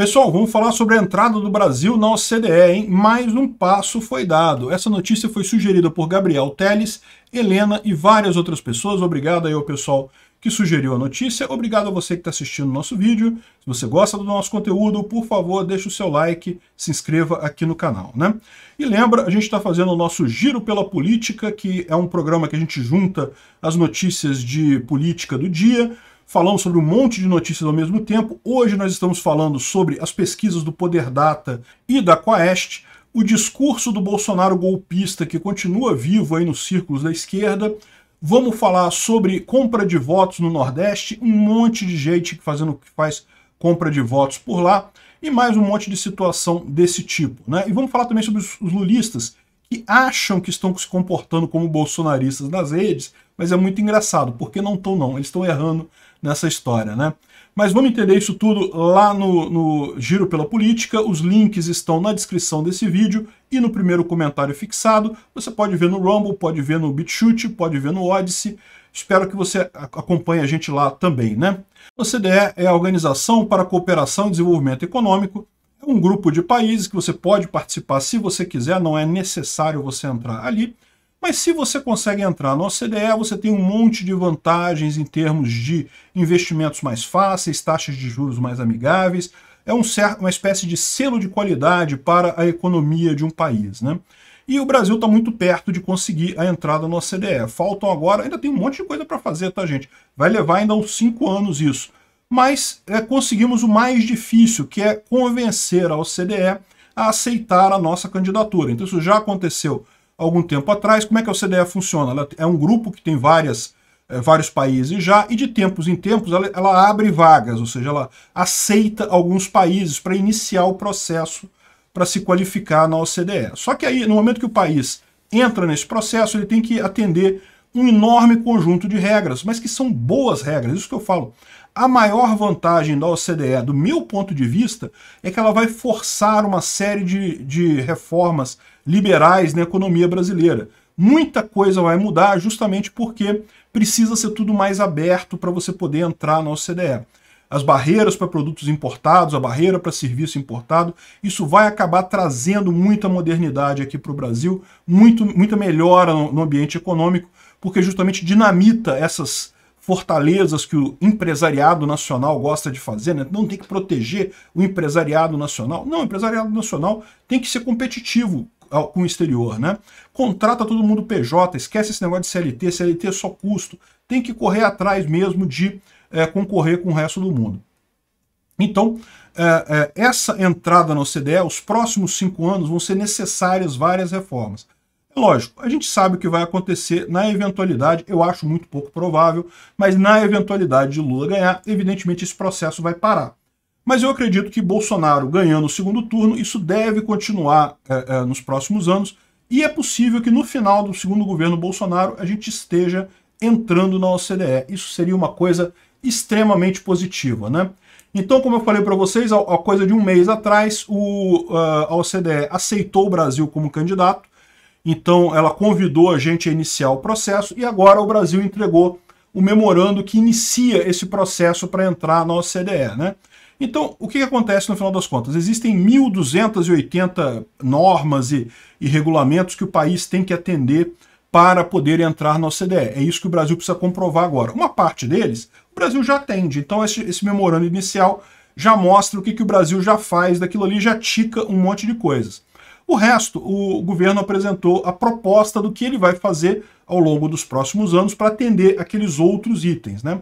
Pessoal, vamos falar sobre a entrada do Brasil na OCDE, hein? Mais um passo foi dado. Essa notícia foi sugerida por Gabriel Teles, Helena e várias outras pessoas. Obrigado aí ao pessoal que sugeriu a notícia. Obrigado a você que está assistindo o nosso vídeo. Se você gosta do nosso conteúdo, por favor, deixe o seu like, se inscreva aqui no canal. Né? E lembra, a gente está fazendo o nosso Giro pela Política, que é um programa que a gente junta as notícias de política do dia, falamos sobre um monte de notícias ao mesmo tempo. Hoje nós estamos falando sobre as pesquisas do Poder Data e da Quaest, o discurso do Bolsonaro golpista que continua vivo aí nos círculos da esquerda. Vamos falar sobre compra de votos no Nordeste, um monte de gente fazendo o que faz compra de votos por lá e mais um monte de situação desse tipo, né? E vamos falar também sobre os lulistas que acham que estão se comportando como bolsonaristas nas redes, mas é muito engraçado, porque não estão não, eles estão errando nessa história, né? Mas vamos entender isso tudo lá no, no Giro pela Política. Os links estão na descrição desse vídeo e no primeiro comentário fixado. Você pode ver no Rumble, pode ver no BitChute, pode ver no Odyssey. Espero que você acompanhe a gente lá também, né? O CDE é a Organização para a Cooperação e Desenvolvimento Econômico. É um grupo de países que você pode participar se você quiser, não é necessário você entrar ali mas se você consegue entrar na OCDE, você tem um monte de vantagens em termos de investimentos mais fáceis, taxas de juros mais amigáveis, é um certo, uma espécie de selo de qualidade para a economia de um país. Né? E o Brasil está muito perto de conseguir a entrada na OCDE. Faltam agora, ainda tem um monte de coisa para fazer, tá, gente? Vai levar ainda uns cinco anos isso. Mas é, conseguimos o mais difícil, que é convencer a OCDE a aceitar a nossa candidatura. Então isso já aconteceu algum tempo atrás. Como é que a OCDE funciona? Ela é um grupo que tem várias, é, vários países já, e de tempos em tempos ela, ela abre vagas, ou seja, ela aceita alguns países para iniciar o processo para se qualificar na OCDE. Só que aí, no momento que o país entra nesse processo, ele tem que atender um enorme conjunto de regras, mas que são boas regras, isso que eu falo. A maior vantagem da OCDE, do meu ponto de vista, é que ela vai forçar uma série de, de reformas liberais na economia brasileira. Muita coisa vai mudar justamente porque precisa ser tudo mais aberto para você poder entrar na OCDE as barreiras para produtos importados, a barreira para serviço importado, isso vai acabar trazendo muita modernidade aqui para o Brasil, muito, muita melhora no, no ambiente econômico, porque justamente dinamita essas fortalezas que o empresariado nacional gosta de fazer, né? não tem que proteger o empresariado nacional. Não, o empresariado nacional tem que ser competitivo com o exterior, né? Contrata todo mundo PJ, esquece esse negócio de CLT, CLT é só custo. Tem que correr atrás mesmo de é, concorrer com o resto do mundo. Então, é, é, essa entrada na OCDE, os próximos cinco anos, vão ser necessárias várias reformas. É lógico, a gente sabe o que vai acontecer na eventualidade, eu acho muito pouco provável, mas na eventualidade de Lula ganhar, evidentemente esse processo vai parar. Mas eu acredito que Bolsonaro ganhando o segundo turno, isso deve continuar é, é, nos próximos anos, e é possível que no final do segundo governo Bolsonaro a gente esteja entrando na OCDE. Isso seria uma coisa extremamente positiva, né? Então, como eu falei para vocês, há coisa de um mês atrás, o, uh, a OCDE aceitou o Brasil como candidato, então ela convidou a gente a iniciar o processo e agora o Brasil entregou o memorando que inicia esse processo para entrar na OCDE, né? Então, o que, que, acontece no final das contas? Existem 1.280 normas e, e regulamentos que o país tem que atender para poder entrar na OCDE. É isso que o Brasil precisa comprovar agora. Uma parte deles, o Brasil já atende. Então, esse, esse memorando inicial já mostra o que, que o Brasil já faz, daquilo ali já tica um monte de coisas. O resto, o governo apresentou a proposta do que ele vai fazer ao longo dos próximos anos para atender aqueles outros itens. Né?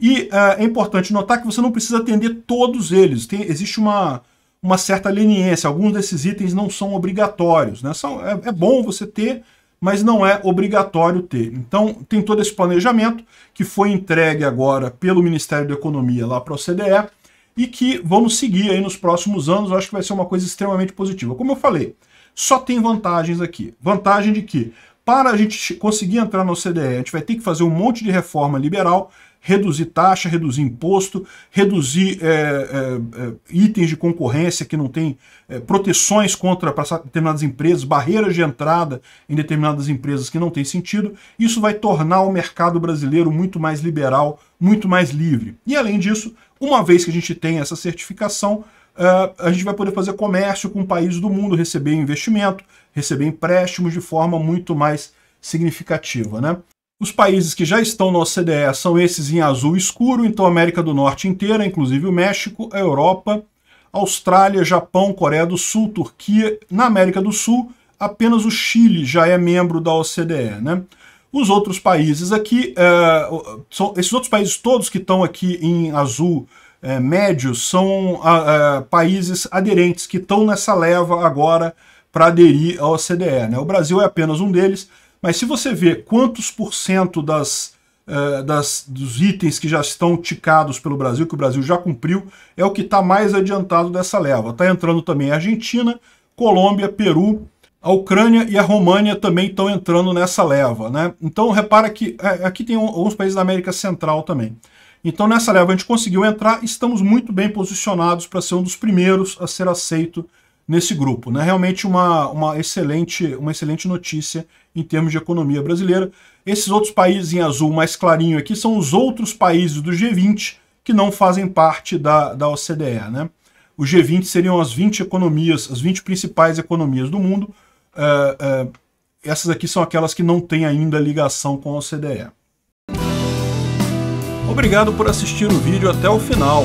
E uh, é importante notar que você não precisa atender todos eles. Tem, existe uma, uma certa leniência. Alguns desses itens não são obrigatórios. Né? São, é, é bom você ter mas não é obrigatório ter. Então, tem todo esse planejamento que foi entregue agora pelo Ministério da Economia lá para o CDE e que vamos seguir aí nos próximos anos. Eu acho que vai ser uma coisa extremamente positiva. Como eu falei, só tem vantagens aqui. Vantagem de que, para a gente conseguir entrar no CDE, a gente vai ter que fazer um monte de reforma liberal reduzir taxa, reduzir imposto, reduzir é, é, é, itens de concorrência que não tem é, proteções contra determinadas empresas, barreiras de entrada em determinadas empresas que não tem sentido. Isso vai tornar o mercado brasileiro muito mais liberal, muito mais livre. E além disso, uma vez que a gente tem essa certificação, Uh, a gente vai poder fazer comércio com países do mundo, receber investimento, receber empréstimos de forma muito mais significativa. Né? Os países que já estão na OCDE são esses em azul escuro, então América do Norte inteira, inclusive o México, a Europa, Austrália, Japão, Coreia do Sul, Turquia. Na América do Sul, apenas o Chile já é membro da OCDE. Né? Os outros países aqui, é, são, esses outros países todos que estão aqui em azul é, médio, são é, países aderentes que estão nessa leva agora para aderir à OCDE. Né? O Brasil é apenas um deles, mas se você vê quantos por cento das, uh, das, dos itens que já estão ticados pelo Brasil, que o Brasil já cumpriu, é o que está mais adiantado dessa leva. Está entrando também a Argentina, Colômbia, Peru, a Ucrânia e a România também estão entrando nessa leva. Né? Então repara que é, aqui tem alguns países da América Central também. Então nessa leva a gente conseguiu entrar, estamos muito bem posicionados para ser um dos primeiros a ser aceito nesse grupo. Né? Realmente uma, uma, excelente, uma excelente notícia em termos de economia brasileira. Esses outros países em azul mais clarinho aqui são os outros países do G20 que não fazem parte da, da OCDE. Né? O G20 seriam as 20 economias, as 20 principais economias do mundo. Uh, uh, essas aqui são aquelas que não têm ainda ligação com a OCDE. Obrigado por assistir o vídeo até o final.